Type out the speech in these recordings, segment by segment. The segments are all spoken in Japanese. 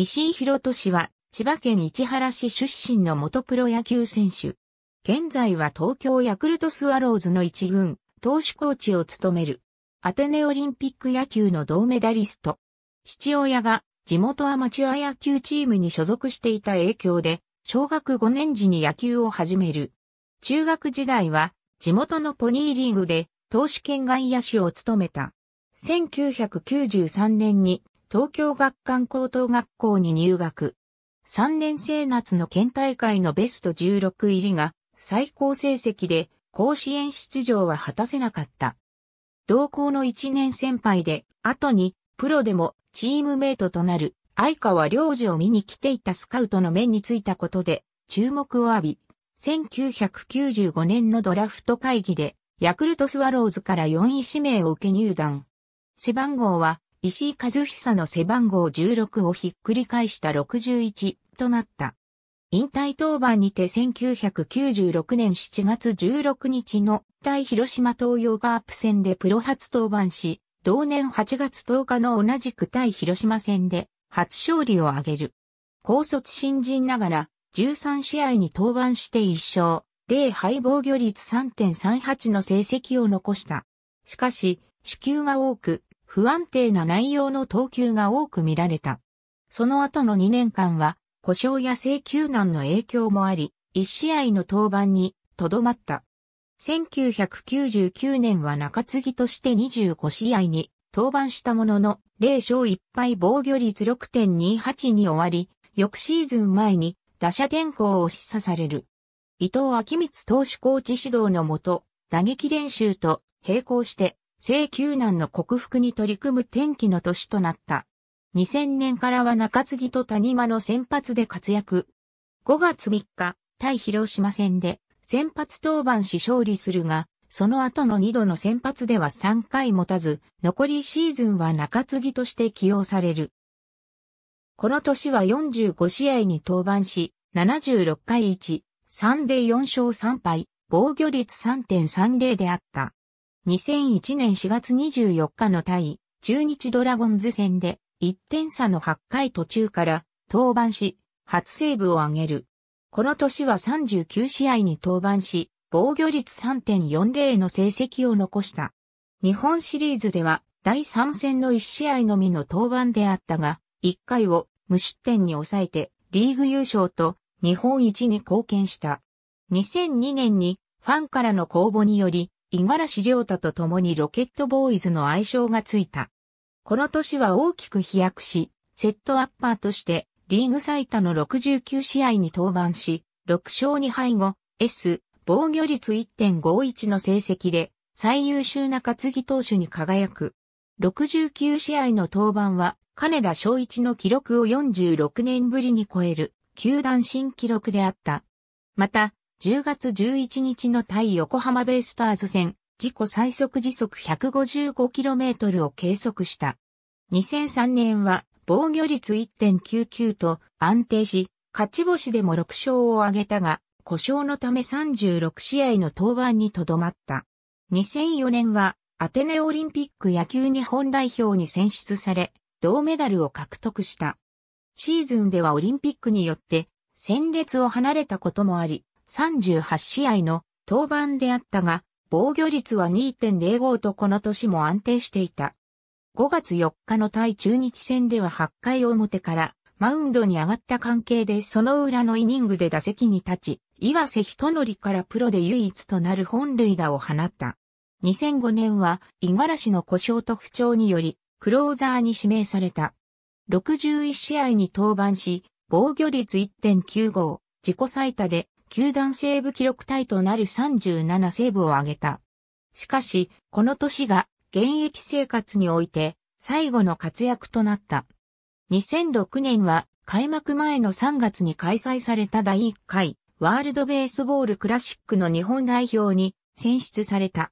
石井博氏は、千葉県市原市出身の元プロ野球選手。現在は東京ヤクルトスワローズの一軍、投手コーチを務める。アテネオリンピック野球の銅メダリスト。父親が地元アマチュア野球チームに所属していた影響で、小学5年時に野球を始める。中学時代は地元のポニーリーグで投手兼外野手を務めた。1993年に東京学館高等学校に入学。3年生夏の県大会のベスト16入りが最高成績で甲子園出場は果たせなかった。同校の1年先輩で、後にプロでもチームメイトとなる相川良次を見に来ていたスカウトの面についたことで注目を浴び、1995年のドラフト会議でヤクルトスワローズから4位指名を受け入団。背番号は石井和久の背番号16をひっくり返した61となった。引退当番にて1996年7月16日の対広島東洋カープ戦でプロ初登板し、同年8月10日の同じく対広島戦で初勝利を挙げる。高卒新人ながら13試合に登板して1勝、0敗防御率3.38の成績を残した。しかし、支給が多く、不安定な内容の投球が多く見られた。その後の2年間は、故障や請求難の影響もあり、1試合の登板にとどまった。1999年は中継ぎとして25試合に登板したものの、0勝1敗防御率6.28に終わり、翌シーズン前に打者転向を示唆される。伊藤昭光投手コーチ指導のもと、打撃練習と並行して請求難の克服に取り組む転機の年となった。2000年からは中継ぎと谷間の先発で活躍。5月3日、対広島戦で先発登板し勝利するが、その後の2度の先発では3回持たず、残りシーズンは中継ぎとして起用される。この年は45試合に登板し、76回1、3で4勝3敗、防御率3.30であった。2001年4月24日の対中日ドラゴンズ戦で1点差の8回途中から登板し、初セーブを挙げる。この年は39試合に登板し、防御率3.40の成績を残した。日本シリーズでは第3戦の1試合のみの登板であったが、1回を無失点に抑えてリーグ優勝と日本一に貢献した。2002年にファンからの公募により五十嵐亮太と共にロケットボーイズの愛称がついた。この年は大きく飛躍し、セットアッパーとしてリーグ最多の69試合に登板し、6勝2敗後、S、防御率1.51の成績で最優秀な担ぎ投手に輝く。69試合の登板は金田昭一の記録を46年ぶりに超える球団新記録であった。また、10月11日の対横浜ベイスターズ戦、自己最速時速 155km を計測した。2003年は防御率1.99と安定し、勝ち星でも6勝を挙げたが、故障のため36試合の登板にとどまった。2004年はアテネオリンピック野球日本代表に選出され、銅メダルを獲得した。シーズンではオリンピックによって戦列を離れたこともあり、38試合の登板であったが、防御率は2.05とこの年も安定していた。5月4日の対中日戦では8回表からマウンドに上がった関係でその裏のイニングで打席に立ち、岩瀬人則からプロで唯一となる本塁打を放った。2005年は五十嵐の故障と不調により、クローザーに指名された。61試合に登板し、防御率1.95、自己最多で球団西部記録体となる37セーブを挙げた。しかし、この年が現役生活において最後の活躍となった。2006年は開幕前の3月に開催された第1回ワールドベースボールクラシックの日本代表に選出された。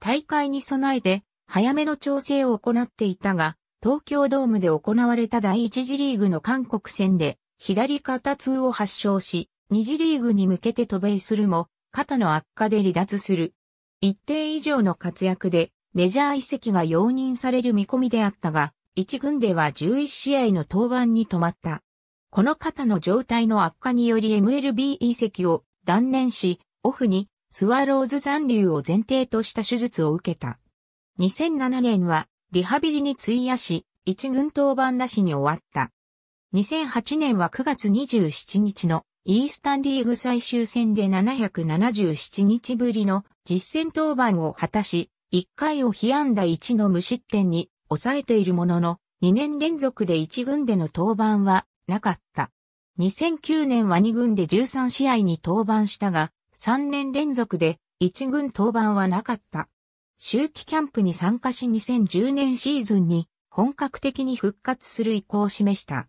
大会に備えて早めの調整を行っていたが、東京ドームで行われた第1次リーグの韓国戦で左肩痛を発症し、二次リーグに向けて渡米するも、肩の悪化で離脱する。一定以上の活躍で、メジャー移籍が容認される見込みであったが、一軍では11試合の登板に止まった。この肩の状態の悪化により MLB 移籍を断念し、オフにスワローズ残留を前提とした手術を受けた。2007年はリハビリに費やし、一軍登板なしに終わった。2008年は9月27日のイースタンリーグ最終戦で777日ぶりの実戦登板を果たし、1回を被安打1の無失点に抑えているものの、2年連続で1軍での登板はなかった。2009年は2軍で13試合に登板したが、3年連続で1軍登板はなかった。周期キャンプに参加し2010年シーズンに本格的に復活する意向を示した。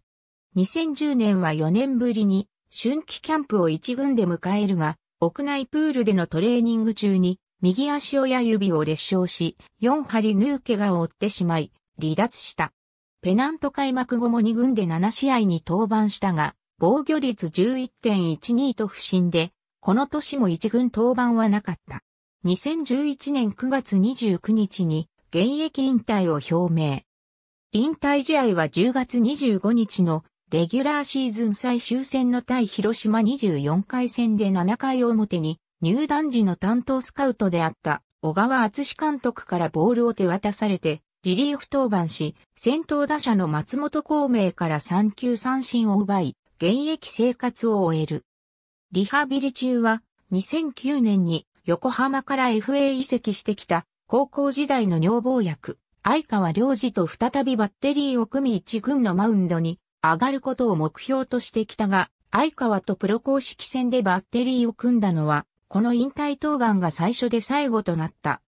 2010年は4年ぶりに春季キャンプを一軍で迎えるが、屋内プールでのトレーニング中に、右足親指を裂傷し、4針縫う怪我を負ってしまい、離脱した。ペナント開幕後も2軍で7試合に登板したが、防御率11.12と不振で、この年も1軍登板はなかった。2011年9月29日に現役引退を表明。引退試合は10月25日のレギュラーシーズン最終戦の対広島24回戦で7回表に入団時の担当スカウトであった小川厚監督からボールを手渡されてリリーフ登板し、先頭打者の松本孔明から3球三振を奪い、現役生活を終える。リハビリ中は2009年に横浜から FA 移籍してきた高校時代の女房役、相川良二と再びバッテリーを組み一軍のマウンドに上がることを目標としてきたが、相川とプロ公式戦でバッテリーを組んだのは、この引退登板が最初で最後となった。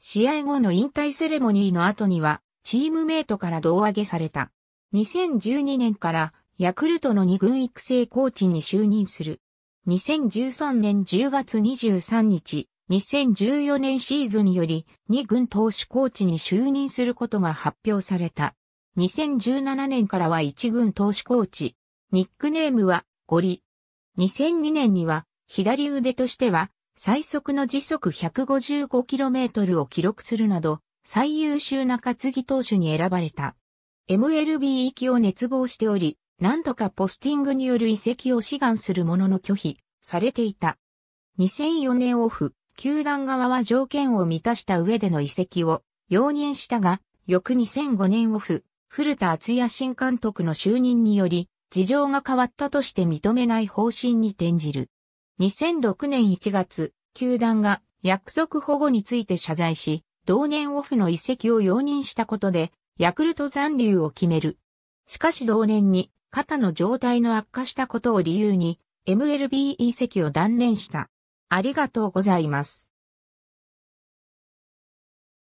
試合後の引退セレモニーの後には、チームメイトから胴上げされた。2012年からヤクルトの二軍育成コーチに就任する。2013年10月23日、2014年シーズンより二軍投手コーチに就任することが発表された。2017年からは一軍投手コーチ。ニックネームはゴリ。2002年には左腕としては最速の時速 155km を記録するなど最優秀な担ぎ投手に選ばれた。MLB 行きを熱望しており、何度かポスティングによる遺跡を志願するものの拒否されていた。2004年オフ、球団側は条件を満たした上での遺跡を容認したが、翌2005年オフ、古田敦也新監督の就任により、事情が変わったとして認めない方針に転じる。2006年1月、球団が約束保護について謝罪し、同年オフの移籍を容認したことで、ヤクルト残留を決める。しかし同年に肩の状態の悪化したことを理由に、MLB 移籍を断念した。ありがとうございます。